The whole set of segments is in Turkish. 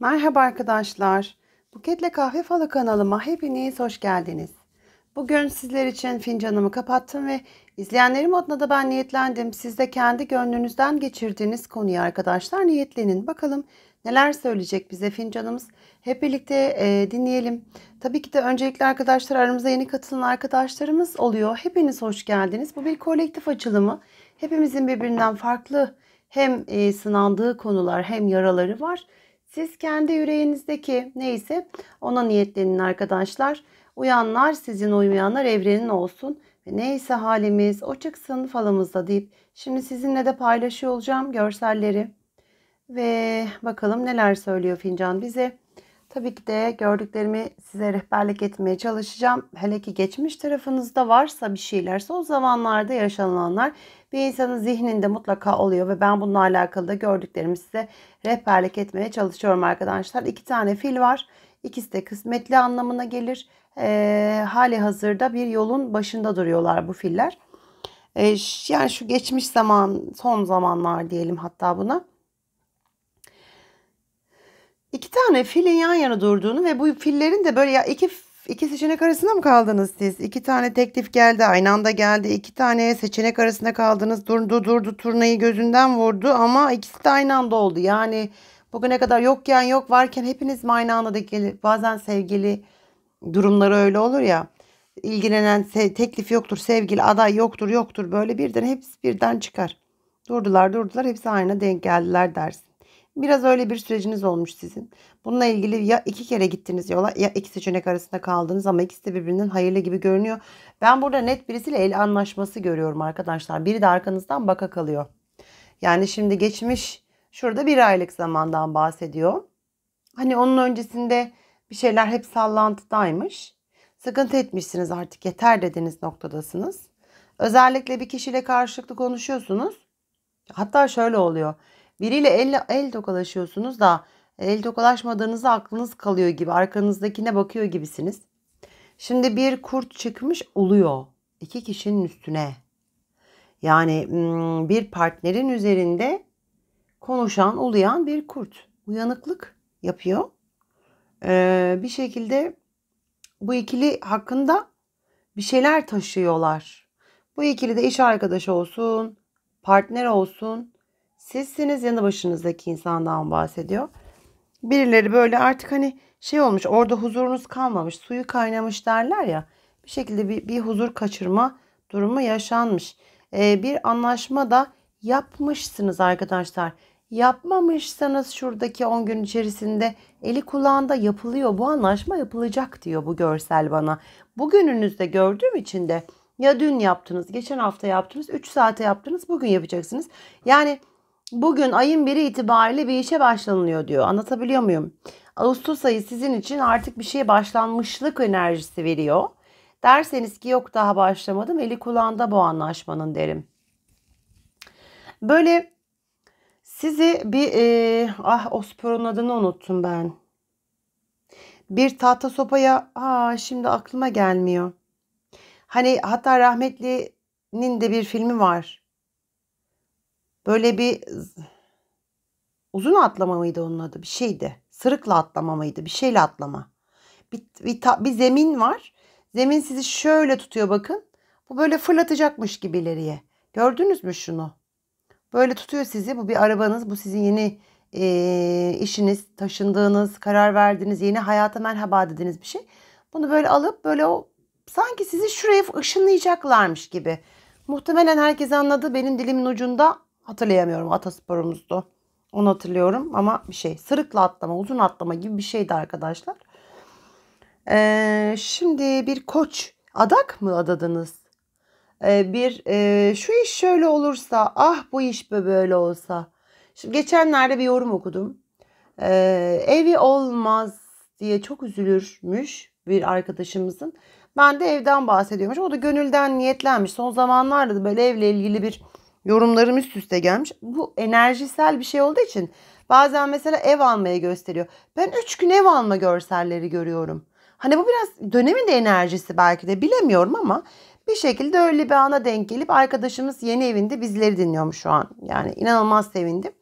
Merhaba arkadaşlar. Buketle Kahve Falı kanalıma hepiniz hoş geldiniz. Bugün sizler için fincanımı kapattım ve izleyenlerim adına da ben niyetlendim. Siz de kendi gönlünüzden geçirdiğiniz konuyu arkadaşlar niyetlenin. Bakalım neler söyleyecek bize fincanımız. Hep birlikte e, dinleyelim. Tabii ki de öncelikle arkadaşlar aramıza yeni katılan arkadaşlarımız oluyor. Hepiniz hoş geldiniz. Bu bir kolektif açılımı. Hepimizin birbirinden farklı hem e, sınandığı konular hem yaraları var. Siz kendi yüreğinizdeki neyse ona niyetlenin arkadaşlar. Uyanlar sizin uymayanlar evrenin olsun. Ve neyse halimiz o çıksın falımızda deyip şimdi sizinle de paylaşıyor olacağım görselleri. Ve bakalım neler söylüyor fincan bize. Tabii ki de gördüklerimi size rehberlik etmeye çalışacağım. Hele ki geçmiş tarafınızda varsa bir şeylerse o zamanlarda yaşananlar bir insanın zihninde mutlaka oluyor ve ben bununla alakalı da gördüklerimi size rehberlik etmeye çalışıyorum arkadaşlar. İki tane fil var. İkisi de kısmetli anlamına gelir. E, ee, hali hazırda bir yolun başında duruyorlar bu filler. E, yani şu geçmiş zaman, son zamanlar diyelim hatta buna iki tane filin yan yana durduğunu ve bu fillerin de böyle ya iki iki seçenek arasında mı kaldınız siz? İki tane teklif geldi, aynı anda geldi. iki tane seçenek arasında kaldınız. Durdu, durdu, turnayı gözünden vurdu ama ikisi de aynı anda oldu. Yani bugüne kadar yokken yok varken hepiniz mi aynı anda gelir? Bazen sevgili durumları öyle olur ya. İlgilenen teklif yoktur, sevgili aday yoktur, yoktur. Böyle birden hepsi birden çıkar. Durdular, durdular. Hepsi aynı denk geldiler dersin. Biraz öyle bir süreciniz olmuş sizin. Bununla ilgili ya iki kere gittiniz yola ya iki seçenek arasında kaldınız ama ikisi de birbirinden hayırlı gibi görünüyor. Ben burada net birisiyle el anlaşması görüyorum arkadaşlar. Biri de arkanızdan baka kalıyor. Yani şimdi geçmiş şurada bir aylık zamandan bahsediyor. Hani onun öncesinde bir şeyler hep sallantıdaymış. Sıkıntı etmişsiniz artık yeter dediğiniz noktadasınız. Özellikle bir kişiyle karşılıklı konuşuyorsunuz. Hatta şöyle oluyor. Biriyle el, el tokalaşıyorsunuz da el tokalaşmadığınızda aklınız kalıyor gibi. Arkanızdakine bakıyor gibisiniz. Şimdi bir kurt çıkmış oluyor. iki kişinin üstüne. Yani bir partnerin üzerinde konuşan, uluyan bir kurt. Uyanıklık yapıyor. Ee, bir şekilde bu ikili hakkında bir şeyler taşıyorlar. Bu ikili de iş arkadaşı olsun, partner olsun, Sizsiniz yanı başınızdaki insandan bahsediyor. Birileri böyle artık hani şey olmuş orada huzurunuz kalmamış suyu kaynamış derler ya bir şekilde bir, bir huzur kaçırma durumu yaşanmış. Ee, bir anlaşma da yapmışsınız arkadaşlar. Yapmamışsanız şuradaki 10 gün içerisinde eli kulağında yapılıyor. Bu anlaşma yapılacak diyor bu görsel bana. Bugününüzde gördüğüm için de ya dün yaptınız, geçen hafta yaptınız, 3 saate yaptınız, bugün yapacaksınız. Yani Bugün ayın biri itibariyle bir işe başlanılıyor diyor. Anlatabiliyor muyum? Ağustos ayı sizin için artık bir şeye başlanmışlık enerjisi veriyor. Derseniz ki yok daha başlamadım eli kulağında bu anlaşmanın derim. Böyle sizi bir e, ah osporun adını unuttum ben. Bir tahta sopaya aa şimdi aklıma gelmiyor. Hani hatta rahmetlinin de bir filmi var böyle bir uzun atlama mıydı onun adı? Bir şeydi. Sırıkla atlama mıydı? Bir şeyle atlama. Bir, bir, ta, bir zemin var. Zemin sizi şöyle tutuyor bakın. Bu böyle fırlatacakmış gibi ileriye. Gördünüz mü şunu? Böyle tutuyor sizi. Bu bir arabanız. Bu sizin yeni e, işiniz, taşındığınız, karar verdiğiniz, yeni hayata merhaba dediğiniz bir şey. Bunu böyle alıp böyle o sanki sizi şuraya ışınlayacaklarmış gibi. Muhtemelen herkes anladı. Benim dilimin ucunda Hatırlayamıyorum atasporumuzdu. Onu hatırlıyorum ama bir şey. Sırıkla atlama, uzun atlama gibi bir şeydi arkadaşlar. Ee, şimdi bir koç adak mı adadınız? Ee, bir e, şu iş şöyle olursa, ah bu iş böyle olsa. Şimdi geçenlerde bir yorum okudum. Ee, evi olmaz diye çok üzülürmüş bir arkadaşımızın. Ben de evden bahsediyormuş. O da gönülden niyetlenmiş. Son zamanlarda böyle evle ilgili bir Yorumlarım üst üste gelmiş. Bu enerjisel bir şey olduğu için bazen mesela ev almaya gösteriyor. Ben 3 gün ev alma görselleri görüyorum. Hani bu biraz dönemin de enerjisi belki de bilemiyorum ama bir şekilde öyle bir ana denk gelip arkadaşımız yeni evinde bizleri dinliyormuş şu an. Yani inanılmaz sevindim.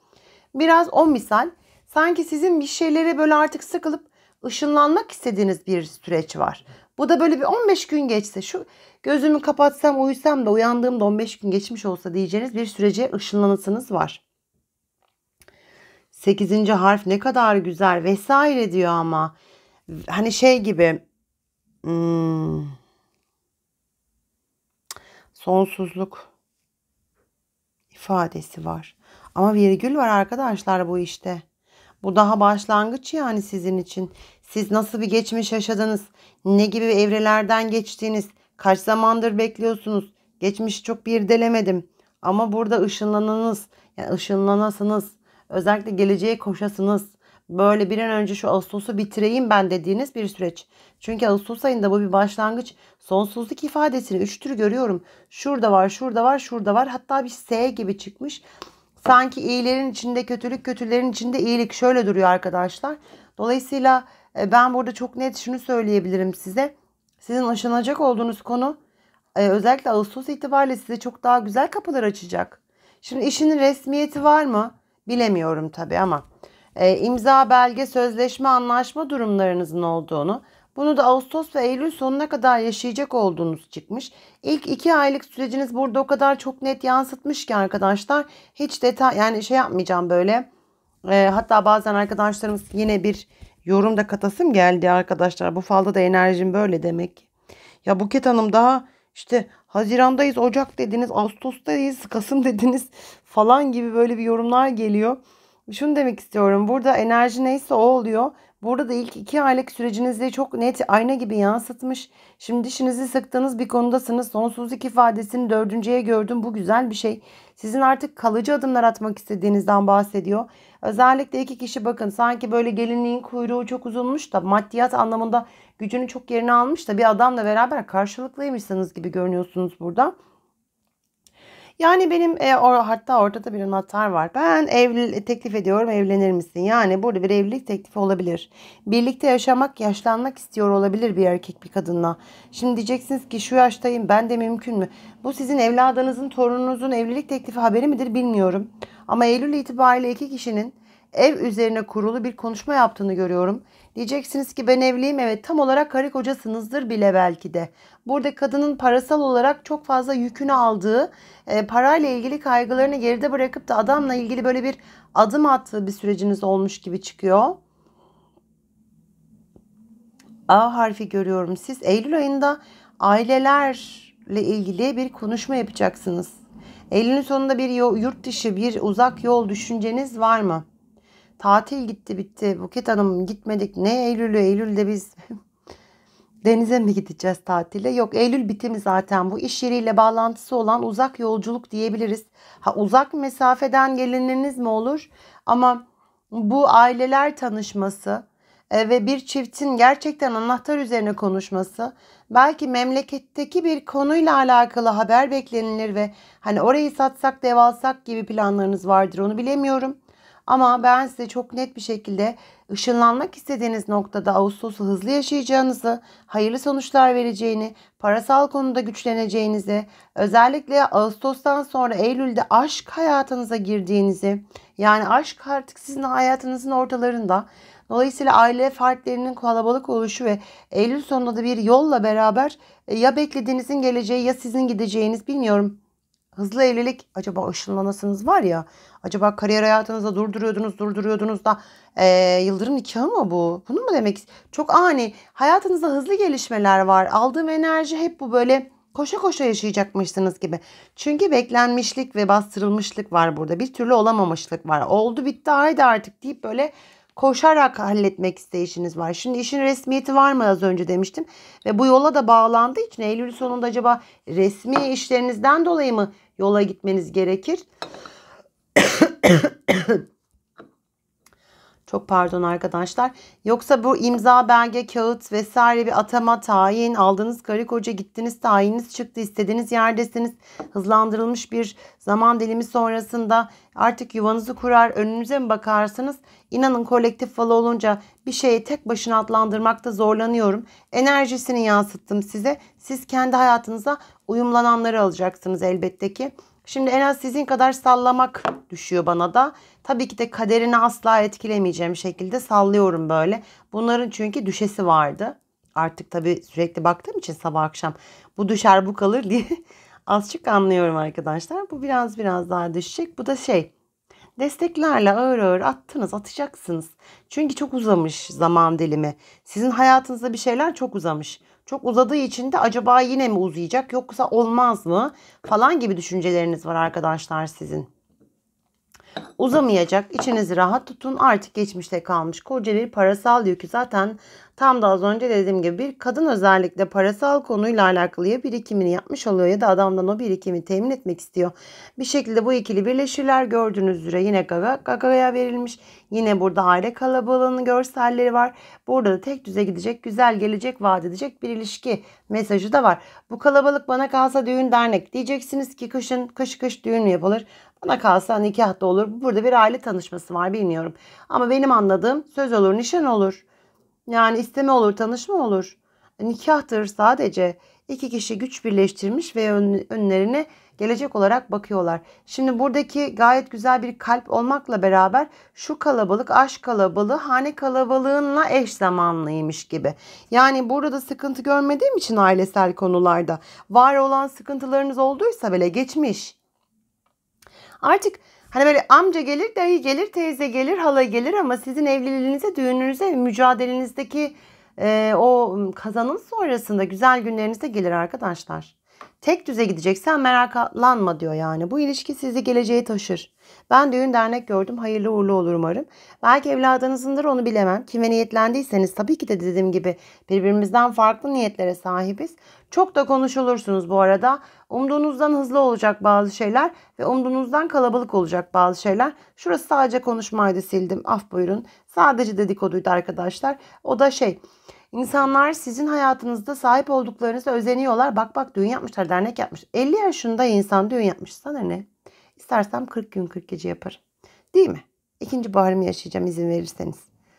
Biraz o misal sanki sizin bir şeylere böyle artık sıkılıp ışınlanmak istediğiniz bir süreç var. Bu da böyle bir 15 gün geçse şu gözümü kapatsam uyusam da uyandığımda 15 gün geçmiş olsa diyeceğiniz bir sürece ışınlanısınız var. 8. harf ne kadar güzel vesaire diyor ama. Hani şey gibi hmm, sonsuzluk ifadesi var. Ama virgül var arkadaşlar bu işte. Bu daha başlangıç yani sizin için. Siz nasıl bir geçmiş yaşadınız? Ne gibi evrelerden geçtiğiniz? Kaç zamandır bekliyorsunuz? Geçmişi çok bir delemedim. Ama burada ışınlanınız, yani ışınlanasınız. Özellikle geleceğe koşasınız. Böyle bir an önce şu Ağustos'u bitireyim ben dediğiniz bir süreç. Çünkü Ağustos ayında bu bir başlangıç. Sonsuzluk ifadesini üç tür görüyorum. Şurada var, şurada var, şurada var. Hatta bir S gibi çıkmış. Sanki iyilerin içinde kötülük, kötülerin içinde iyilik şöyle duruyor arkadaşlar. Dolayısıyla e, ben burada çok net şunu söyleyebilirim size. Sizin aşınacak olduğunuz konu e, özellikle Ağustos itibariyle size çok daha güzel kapılar açacak. Şimdi işin resmiyeti var mı? Bilemiyorum tabii ama e, imza, belge, sözleşme, anlaşma durumlarınızın olduğunu bunu da Ağustos ve Eylül sonuna kadar yaşayacak olduğunuz çıkmış. İlk iki aylık süreciniz burada o kadar çok net yansıtmış ki arkadaşlar. Hiç detay yani şey yapmayacağım böyle. E, hatta bazen arkadaşlarımız yine bir yorumda katasım geldi arkadaşlar. Bu falda da enerjim böyle demek. Ya Buket Hanım daha işte Haziran'dayız, Ocak dediniz, Ağustos'tayız, Kasım dediniz falan gibi böyle bir yorumlar geliyor. Şunu demek istiyorum. Burada enerji neyse o oluyor. Burada da ilk iki aylık sürecinizi çok net ayna gibi yansıtmış. Şimdi dişinizi sıktığınız bir konudasınız. Sonsuzluk ifadesini dördüncüye gördüm. Bu güzel bir şey. Sizin artık kalıcı adımlar atmak istediğinizden bahsediyor. Özellikle iki kişi bakın sanki böyle gelinliğin kuyruğu çok uzunmuş da maddiyat anlamında gücünü çok yerine almış da bir adamla beraber karşılıklıymışsınız gibi görünüyorsunuz burada. Yani benim e, or, hatta ortada bir anahtar var. Ben evli, teklif ediyorum evlenir misin? Yani burada bir evlilik teklifi olabilir. Birlikte yaşamak, yaşlanmak istiyor olabilir bir erkek bir kadınla. Şimdi diyeceksiniz ki şu yaştayım ben de mümkün mü? Bu sizin evladınızın, torununuzun evlilik teklifi haberi midir bilmiyorum. Ama Eylül itibariyle iki kişinin ev üzerine kurulu bir konuşma yaptığını görüyorum. Diyeceksiniz ki ben evliyim evet tam olarak karı kocasınızdır bile belki de. Burada kadının parasal olarak çok fazla yükünü aldığı e, parayla ilgili kaygılarını geride bırakıp da adamla ilgili böyle bir adım attığı bir süreciniz olmuş gibi çıkıyor. A harfi görüyorum siz. Eylül ayında ailelerle ilgili bir konuşma yapacaksınız. Eylül'ün sonunda bir yurt dışı bir uzak yol düşünceniz var mı? Tatil gitti bitti. Buket Hanım gitmedik. Ne Eylül'ü? Eylül'de biz denize mi gideceğiz tatile? Yok Eylül bitimi zaten bu. iş yeriyle bağlantısı olan uzak yolculuk diyebiliriz. Ha uzak mesafeden gelininiz mi olur? Ama bu aileler tanışması e, ve bir çiftin gerçekten anahtar üzerine konuşması belki memleketteki bir konuyla alakalı haber beklenilir ve hani orayı satsak dev alsak gibi planlarınız vardır onu bilemiyorum. Ama ben size çok net bir şekilde ışınlanmak istediğiniz noktada Ağustos'u hızlı yaşayacağınızı, hayırlı sonuçlar vereceğini, parasal konuda güçleneceğinizi, özellikle Ağustos'tan sonra Eylül'de aşk hayatınıza girdiğinizi, yani aşk artık sizin hayatınızın ortalarında. Dolayısıyla aile fertlerinin kalabalık oluşu ve Eylül sonunda da bir yolla beraber e, ya beklediğinizin geleceği ya sizin gideceğiniz bilmiyorum Hızlı evlilik acaba ışınlanasınız var ya. Acaba kariyer hayatınızda durduruyordunuz durduruyordunuz da e, yıldırım nikahı mı bu? Bunu mu demek? Çok ani hayatınızda hızlı gelişmeler var. Aldığım enerji hep bu böyle koşa koşa yaşayacakmışsınız gibi. Çünkü beklenmişlik ve bastırılmışlık var burada. Bir türlü olamamışlık var. Oldu bitti haydi artık deyip böyle koşarak halletmek isteyişiniz var. Şimdi işin resmiyeti var mı az önce demiştim. Ve bu yola da bağlandığı için Eylül sonunda acaba resmi işlerinizden dolayı mı yola gitmeniz gerekir. Çok pardon arkadaşlar. Yoksa bu imza belge, kağıt vesaire bir atama, tayin, aldığınız karı koca gittiniz, tayininiz çıktı, istediğiniz yerdesiniz. Hızlandırılmış bir zaman dilimi sonrasında artık yuvanızı kurar, önünüze mi bakarsınız? İnanın kolektif falı olunca bir şeyi tek başına adlandırmakta zorlanıyorum. Enerjisini yansıttım size. Siz kendi hayatınıza uyumlananları alacaksınız elbette ki. Şimdi en az sizin kadar sallamak düşüyor bana da. Tabii ki de kaderini asla etkilemeyeceğim şekilde sallıyorum böyle. Bunların çünkü düşesi vardı. Artık tabii sürekli baktığım için sabah akşam bu düşer bu kalır diye azıcık anlıyorum arkadaşlar. Bu biraz biraz daha düşecek. Bu da şey desteklerle ağır ağır attınız atacaksınız. Çünkü çok uzamış zaman dilimi. Sizin hayatınızda bir şeyler çok uzamış. Çok uzadığı için de acaba yine mi uzayacak yoksa olmaz mı falan gibi düşünceleriniz var arkadaşlar sizin. Uzamayacak. İçinizi rahat tutun. Artık geçmişte kalmış koca bir parasal yükü zaten Tam da az önce dediğim gibi bir kadın özellikle parasal konuyla alakalı ya birikimini yapmış oluyor ya da adamdan o birikimi temin etmek istiyor. Bir şekilde bu ikili birleşirler gördüğünüz üzere yine gaga gagaya verilmiş. Yine burada aile kalabalığının görselleri var. Burada da tek düze gidecek güzel gelecek vaat edecek bir ilişki mesajı da var. Bu kalabalık bana kalsa düğün dernek diyeceksiniz ki kışın kış kış düğün mü yapılır? Bana kalsa nikah da olur. Burada bir aile tanışması var bilmiyorum. Ama benim anladığım söz olur nişan olur. Yani isteme olur, tanışma olur. Nikahtır sadece. İki kişi güç birleştirmiş ve önlerine gelecek olarak bakıyorlar. Şimdi buradaki gayet güzel bir kalp olmakla beraber şu kalabalık aşk kalabalığı hane kalabalığınla eş zamanlıymış gibi. Yani burada sıkıntı görmediğim için ailesel konularda var olan sıkıntılarınız olduysa bile geçmiş. Artık Hani böyle amca gelir, dayı gelir, teyze gelir, hala gelir ama sizin evliliğinize, düğününüze, mücadelenizdeki e, o kazanın sonrasında güzel günlerinize gelir arkadaşlar. Tek düze gideceksen meraklanma diyor yani. Bu ilişki sizi geleceğe taşır. Ben düğün dernek gördüm. Hayırlı uğurlu olur umarım. Belki evladınızındır onu bilemem. Kime niyetlendiyseniz tabii ki de dediğim gibi birbirimizden farklı niyetlere sahibiz. Çok da konuşulursunuz bu arada. Umduğunuzdan hızlı olacak bazı şeyler ve umduğunuzdan kalabalık olacak bazı şeyler. Şurası sadece konuşmaydı sildim. Af buyurun. Sadece dedikoduydu arkadaşlar. O da şey İnsanlar sizin hayatınızda sahip olduklarınızı özeniyorlar. Bak bak düğün yapmışlar, dernek yapmış. 50 yaşında insan düğün yapmış. Sana ne? İstersem 40 gün 40 gece yaparım. Değil mi? İkinci baharımı yaşayacağım izin verirseniz.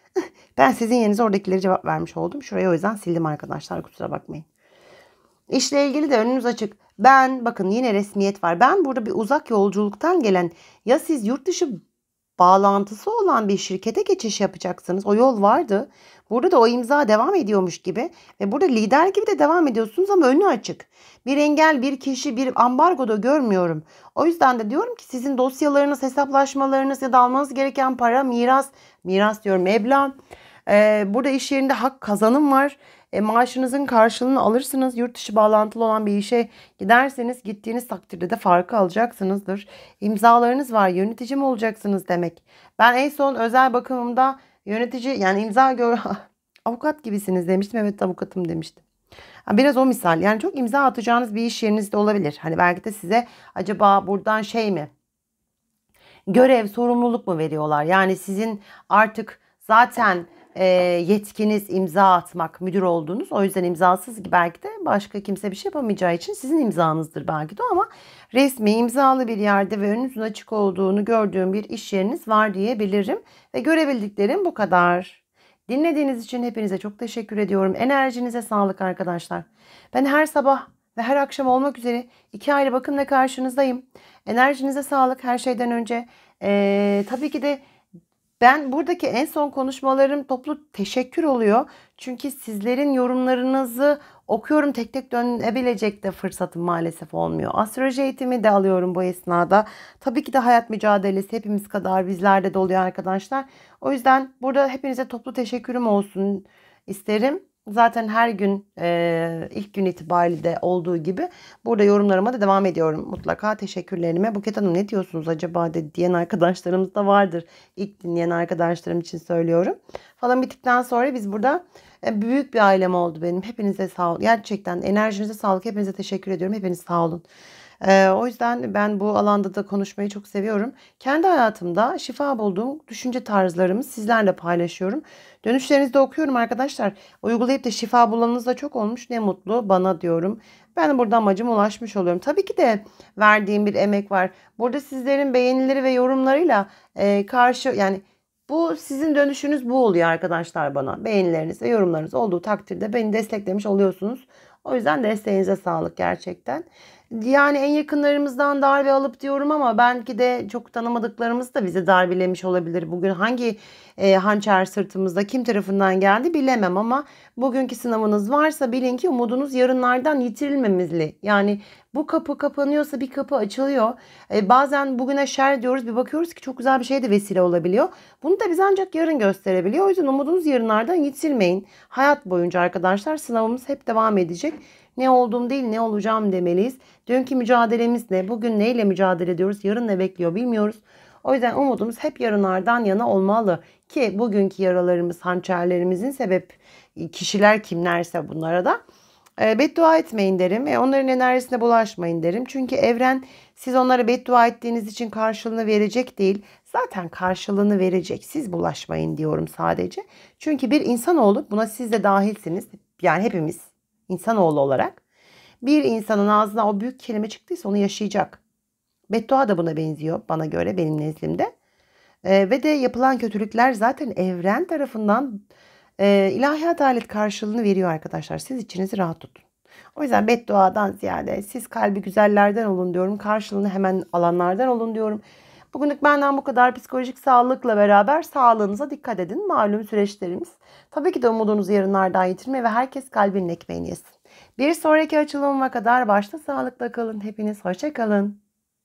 ben sizin yerinize oradakileri cevap vermiş oldum. Şurayı o yüzden sildim arkadaşlar kusura bakmayın. İşle ilgili de önünüz açık. Ben bakın yine resmiyet var. Ben burada bir uzak yolculuktan gelen ya siz yurt dışı bağlantısı olan bir şirkete geçiş yapacaksınız. O yol vardı. Burada da o imza devam ediyormuş gibi ve burada lider gibi de devam ediyorsunuz ama önü açık. Bir engel, bir kişi, bir ambargoda görmüyorum. O yüzden de diyorum ki sizin dosyalarınız, hesaplaşmalarınız ya da almanız gereken para, miras, miras diyorum meblağ. Ee, burada iş yerinde hak kazanım var. E, maaşınızın karşılığını alırsınız. Yurt dışı bağlantılı olan bir işe giderseniz gittiğiniz takdirde de farkı alacaksınızdır. İmzalarınız var. Yönetici mi olacaksınız demek. Ben en son özel bakımımda yönetici yani imza gör avukat gibisiniz demiştim. Evet avukatım demiştim. Biraz o misal yani çok imza atacağınız bir iş yerinizde olabilir. Hani belki de size acaba buradan şey mi görev sorumluluk mu veriyorlar? Yani sizin artık zaten e, yetkiniz imza atmak, müdür olduğunuz. O yüzden imzasız belki de başka kimse bir şey yapamayacağı için sizin imzanızdır belki de ama resmi imzalı bir yerde ve önünüzün açık olduğunu gördüğüm bir iş yeriniz var diyebilirim. Ve görebildiklerim bu kadar. Dinlediğiniz için hepinize çok teşekkür ediyorum. Enerjinize sağlık arkadaşlar. Ben her sabah ve her akşam olmak üzere iki ayrı bakımla karşınızdayım. Enerjinize sağlık her şeyden önce. Ee, tabii ki de ben buradaki en son konuşmalarım toplu teşekkür oluyor. Çünkü sizlerin yorumlarınızı okuyorum tek tek dönebilecek de fırsatım maalesef olmuyor. Astroloji eğitimi de alıyorum bu esnada. Tabii ki de hayat mücadelesi hepimiz kadar bizlerde de oluyor arkadaşlar. O yüzden burada hepinize toplu teşekkürüm olsun isterim. Zaten her gün e, ilk gün itibariyle de olduğu gibi burada yorumlarıma da devam ediyorum. Mutlaka teşekkürlerime. Buket Hanım ne diyorsunuz acaba dedi, diyen arkadaşlarımız da vardır. İlk dinleyen arkadaşlarım için söylüyorum. Falan bittikten sonra biz burada e, büyük bir ailem oldu benim. Hepinize sağ olun. Gerçekten enerjinize sağlık. Hepinize teşekkür ediyorum. Hepiniz sağ olun. E, o yüzden ben bu alanda da konuşmayı çok seviyorum. Kendi hayatımda şifa bulduğum düşünce tarzlarımı sizlerle paylaşıyorum. Dönüşlerinizi de okuyorum arkadaşlar. Uygulayıp da şifa bulanınız da çok olmuş. Ne mutlu bana diyorum. Ben burada amacıma ulaşmış oluyorum. Tabii ki de verdiğim bir emek var. Burada sizlerin beğenileri ve yorumlarıyla e, karşı yani bu sizin dönüşünüz bu oluyor arkadaşlar bana. Beğenileriniz ve yorumlarınız olduğu takdirde beni desteklemiş oluyorsunuz. O yüzden desteğinize sağlık gerçekten. Yani en yakınlarımızdan darbe alıp diyorum ama belki de çok tanımadıklarımız da bizi darbelemiş olabilir. Bugün hangi e, hançer sırtımızda kim tarafından geldi bilemem ama bugünkü sınavınız varsa bilin ki umudunuz yarınlardan yitirilmemizli. Yani bu kapı kapanıyorsa bir kapı açılıyor. E, bazen bugüne şer diyoruz bir bakıyoruz ki çok güzel bir şey de vesile olabiliyor. Bunu da biz ancak yarın gösterebiliyor. O yüzden umudunuz yarınlardan yitilmeyin. Hayat boyunca arkadaşlar sınavımız hep devam edecek. Ne olduğum değil ne olacağım demeliyiz. Dünkü mücadelemiz ne? Bugün neyle mücadele ediyoruz? Yarın ne bekliyor bilmiyoruz. O yüzden umudumuz hep yarınlardan yana olmalı ki bugünkü yaralarımız, hançerlerimizin sebep e, kişiler kimlerse bunlara da e, beddua etmeyin derim. ve onların enerjisine bulaşmayın derim. Çünkü evren siz onlara beddua ettiğiniz için karşılığını verecek değil. Zaten karşılığını verecek. Siz bulaşmayın diyorum sadece. Çünkü bir insan olup buna siz de dahilsiniz. Yani hepimiz insanoğlu olarak bir insanın ağzına o büyük kelime çıktıysa onu yaşayacak. Beddua da buna benziyor bana göre benim nezlimde E, ee, ve de yapılan kötülükler zaten evren tarafından e, ilahi adalet karşılığını veriyor arkadaşlar. Siz içinizi rahat tutun. O yüzden bedduadan ziyade siz kalbi güzellerden olun diyorum. Karşılığını hemen alanlardan olun diyorum. Bugünlük benden bu kadar psikolojik sağlıkla beraber sağlığınıza dikkat edin. Malum süreçlerimiz. Tabii ki de umudunuzu yarınlardan yitirme ve herkes kalbinin ekmeğini yesin. Bir sonraki açılımıma kadar başta sağlıkla kalın. Hepiniz hoşça kalın.